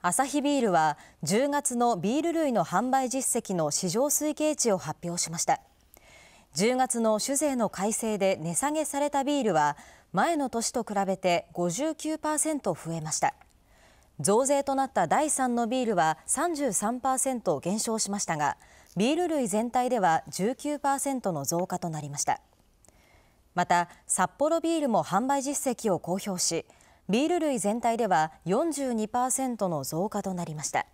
アサヒビールは10月のビール類の販売実績の市場推計値を発表しました10月の酒税の改正で値下げされたビールは前の年と比べて59%増えました増税となった第3のビールは33%減少しましたがビール類全体では19%の増加となりましたまた札幌ビールも販売実績を公表しビール類全体では42％の増加となりました。